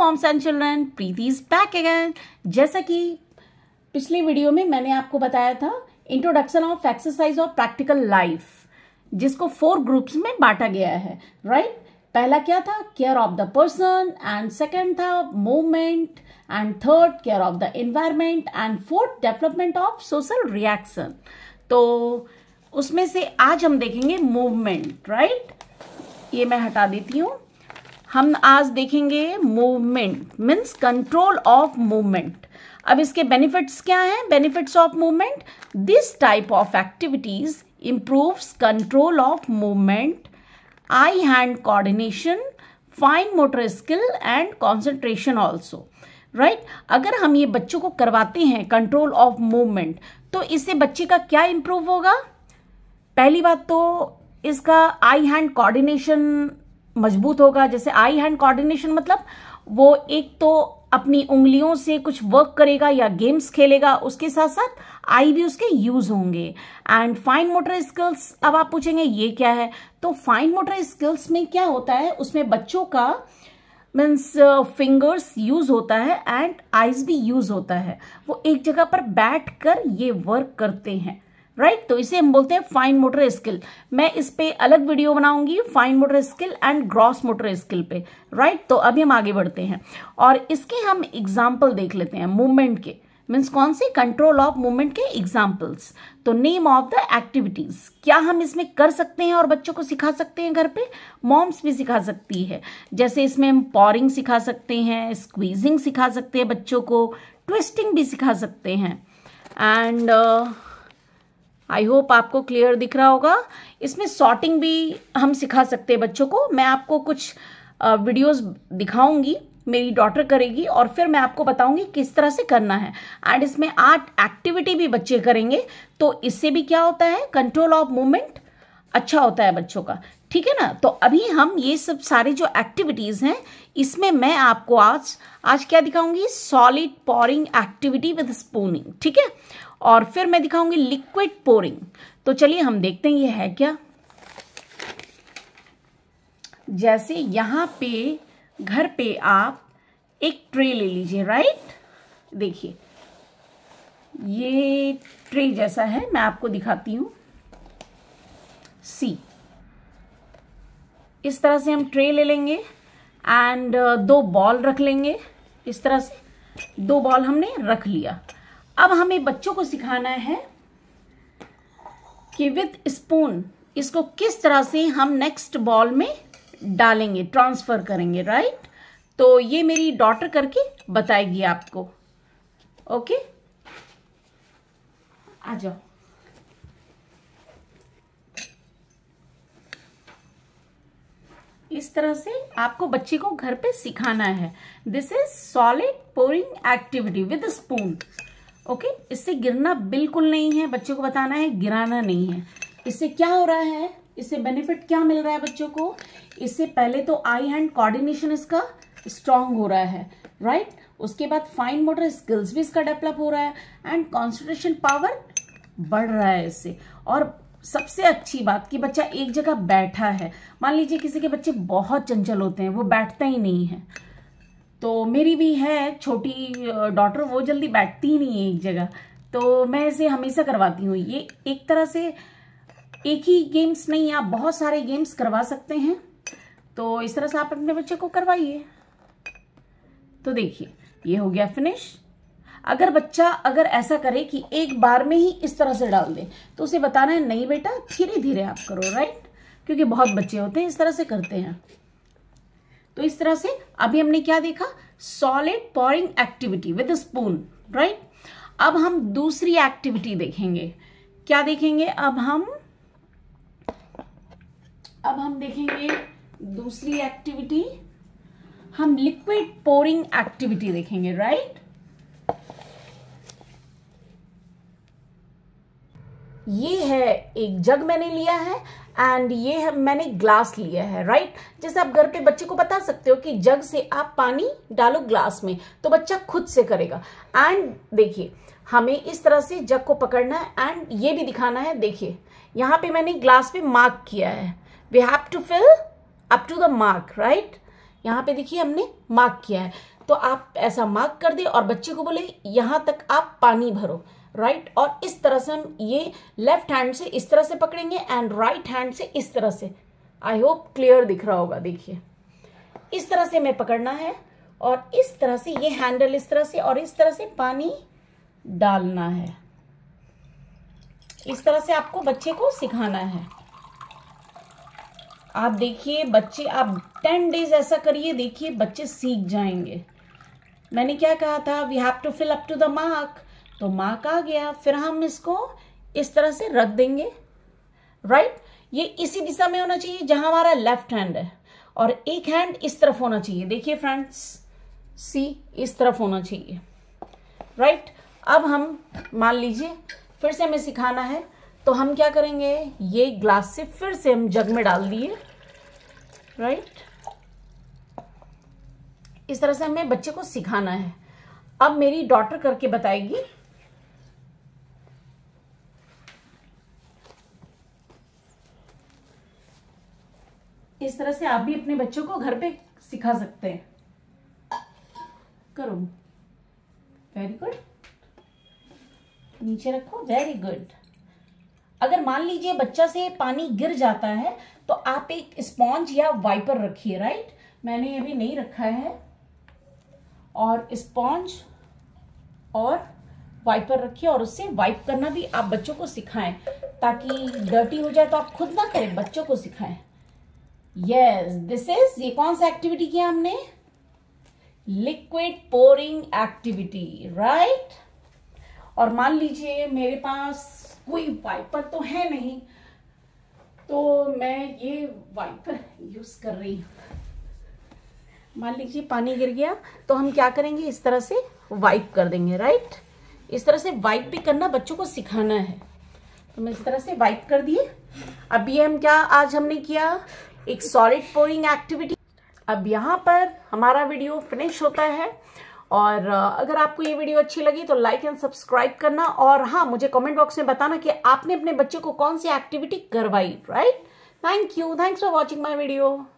Moms and children Preeti is back again जैसा कि पिछली वीडियो में मैंने आपको बताया था introduction of exercise of practical life जिसको फोर ग्रुप्स में बांटा गया है राइट right? पहला क्या था care of the person and second था movement and third care of the environment and fourth development of social reaction तो उसमें से आज हम देखेंगे मूवमेंट राइट right? ये मैं हटा देती हूँ हम आज देखेंगे movement means control of movement अब इसके बेनिफिट्स क्या हैं benefits of movement this type of activities improves control of movement eye hand coordination fine motor skill and concentration also right अगर हम ये बच्चों को करवाते हैं कंट्रोल ऑफ मूवमेंट तो इससे बच्चे का क्या इम्प्रूव होगा पहली बात तो इसका आई हैंड कोऑर्डिनेशन मजबूत होगा जैसे आई हैंड कोऑर्डिनेशन मतलब वो एक तो अपनी उंगलियों से कुछ वर्क करेगा या गेम्स खेलेगा उसके साथ साथ आई भी उसके यूज होंगे एंड फाइन मोटर स्किल्स अब आप पूछेंगे ये क्या है तो फाइन मोटर स्किल्स में क्या होता है उसमें बच्चों का मीन्स फिंगर्स यूज होता है एंड आइज भी यूज होता है वो एक जगह पर बैठ कर ये वर्क करते हैं राइट right? तो इसे हम बोलते हैं फाइन मोटर स्किल मैं इस पे अलग वीडियो बनाऊंगी fine motor skill and gross motor skill पे राइट right? तो अभी हम आगे बढ़ते हैं और इसके हम एग्जाम्पल देख लेते हैं मूवमेंट के मीन्स कौन से कंट्रोल ऑफ मूवमेंट के एग्जाम्पल्स तो नेम ऑफ द एक्टिविटीज क्या हम इसमें कर सकते हैं और बच्चों को सिखा सकते हैं घर पे मॉम्स भी सिखा सकती है जैसे इसमें हम पॉरिंग सिखा सकते हैं स्क्वीजिंग सिखा सकते हैं बच्चों को ट्विस्टिंग भी सिखा सकते हैं एंड uh, आई होप आपको क्लियर दिख रहा होगा इसमें सॉर्टिंग भी हम सिखा सकते हैं बच्चों को मैं आपको कुछ वीडियोस दिखाऊंगी मेरी डॉटर करेगी और फिर मैं आपको बताऊंगी किस तरह से करना है एंड इसमें आर्ट एक्टिविटी भी बच्चे करेंगे तो इससे भी क्या होता है कंट्रोल ऑफ मूवमेंट अच्छा होता है बच्चों का ठीक है ना तो अभी हम ये सब सारे जो एक्टिविटीज़ हैं इसमें मैं आपको आज आज क्या दिखाऊंगी solid pouring activity with spooning ठीक है और फिर मैं दिखाऊंगी लिक्विड पोरिंग तो चलिए हम देखते हैं ये है क्या जैसे यहाँ पे घर पे आप एक ट्रे ले लीजिए राइट देखिए ये ट्रे जैसा है मैं आपको दिखाती हूँ सी इस तरह से हम ट्रे ले लेंगे एंड uh, दो बॉल रख लेंगे इस तरह से दो बॉल हमने रख लिया अब हमें बच्चों को सिखाना है कि विथ स्पून इसको किस तरह से हम नेक्स्ट बॉल में डालेंगे ट्रांसफर करेंगे राइट तो ये मेरी डॉटर करके बताएगी आपको ओके आ जाओ इस तरह से आपको बच्चे को घर पे सिखाना है this is solid pouring activity with spoon okay इससे गिरना बिल्कुल नहीं है बच्चों को बताना है गिराना नहीं है इससे क्या हो रहा है इससे बेनिफिट क्या मिल रहा है बच्चों को इससे पहले तो आई हैंड कोऑर्डिनेशन इसका स्ट्रांग हो रहा है राइट right? उसके बाद फाइन मोटर स्किल्स भी इसका डेवलप हो रहा है एंड कॉन्सेंट्रेशन पावर बढ़ रहा है इससे और सबसे अच्छी बात कि बच्चा एक जगह बैठा है मान लीजिए किसी के बच्चे बहुत चंचल होते हैं वो बैठता ही नहीं है तो मेरी भी है छोटी डॉटर वो जल्दी बैठती ही नहीं है एक जगह तो मैं इसे हमेशा करवाती हूँ ये एक तरह से एक ही गेम्स नहीं आप बहुत सारे गेम्स करवा सकते हैं तो इस तरह से आप अपने बच्चे को करवाइए तो देखिए ये हो गया फिनिश अगर बच्चा अगर ऐसा करे कि एक बार में ही इस तरह से डाल दे तो उसे बताना है नहीं बेटा धीरे धीरे आप करो राइट क्योंकि बहुत बच्चे होते हैं इस तरह से करते हैं तो इस तरह से अभी हमने क्या देखा solid pouring activity with spoon right अब हम दूसरी एक्टिविटी देखेंगे क्या देखेंगे अब हम अब हम देखेंगे दूसरी एक्टिविटी हम लिक्विड पोरिंग एक्टिविटी देखेंगे राइट right? ये है एक जग मैंने लिया है एंड ये है मैंने ग्लास लिया है राइट जैसे आप घर पे बच्चे को बता सकते हो कि जग से आप पानी डालो ग्लास में तो बच्चा खुद से करेगा एंड देखिए हमें इस तरह से जग को पकड़ना है एंड ये भी दिखाना है देखिए यहाँ पे मैंने ग्लास पे मार्क किया है we have to fill up to the mark right यहाँ पे देखिए हमने मार्क किया है तो आप ऐसा मार्क कर दे और बच्चे को बोले यहाँ तक आप पानी भरो राइट और इस तरह से हम ये लेफ्ट हैंड से इस तरह से पकड़ेंगे एंड राइट हैंड से इस तरह से आई होप क्लियर दिख रहा होगा देखिए इस तरह से हमें पकड़ना है और इस तरह से ये हैंडल इस तरह से और इस तरह से पानी डालना है इस तरह से आपको बच्चे को सिखाना है आप देखिए बच्चे आप टेन डेज ऐसा करिए देखिए बच्चे सीख जाएंगे मैंने क्या कहा था we have to fill up to the mark तो मार्क आ गया फिर हम इसको इस तरह से रख देंगे राइट ये इसी दिशा में होना चाहिए जहां हमारा लेफ्ट हैंड है और एक हैंड इस तरफ होना चाहिए देखिए फ्रेंड्स सी इस तरफ होना चाहिए राइट अब हम मान लीजिए फिर से हमें सिखाना है तो हम क्या करेंगे ये ग्लास से फिर से हम जग में डाल दिए राइट इस तरह से हमें बच्चे को सिखाना है अब मेरी डॉटर करके बताएगी इस तरह से आप भी अपने बच्चों को घर पे सिखा सकते हैं करो वेरी गुड नीचे रखो वेरी गुड अगर मान लीजिए बच्चा से पानी गिर जाता है तो आप एक स्पॉन्ज या वाइपर रखिए राइट मैंने ये भी नहीं रखा है और स्पॉन्ज और वाइपर रखिए और उससे वाइप करना भी आप बच्चों को सिखाएं ताकि डर्टी हो जाए तो आप खुद ना करें बच्चों को सिखाएं यस दिस इज ये कौन सा एक्टिविटी किया हमने लिक्विड पोरिंग एक्टिविटी राइट और मान लीजिए मेरे पास कोई वाइपर तो है नहीं तो मैं ये वाइपर यूज कर रही हूं मान लीजिए पानी गिर गया तो हम क्या करेंगे इस तरह से वाइप कर देंगे राइट इस तरह से वाइप भी करना बच्चों को सिखाना है तो मैं इस तरह से वाइप कर दिए अब ये हम क्या आज हमने किया एक सॉलिड पोरिंग एक्टिविटी अब यहाँ पर हमारा वीडियो फिनिश होता है और अगर आपको ये वीडियो अच्छी लगी तो लाइक एंड सब्सक्राइब करना और हाँ मुझे कमेंट बॉक्स में बताना कि आपने अपने बच्चों को कौन सी एक्टिविटी करवाई right thank you thanks for watching my video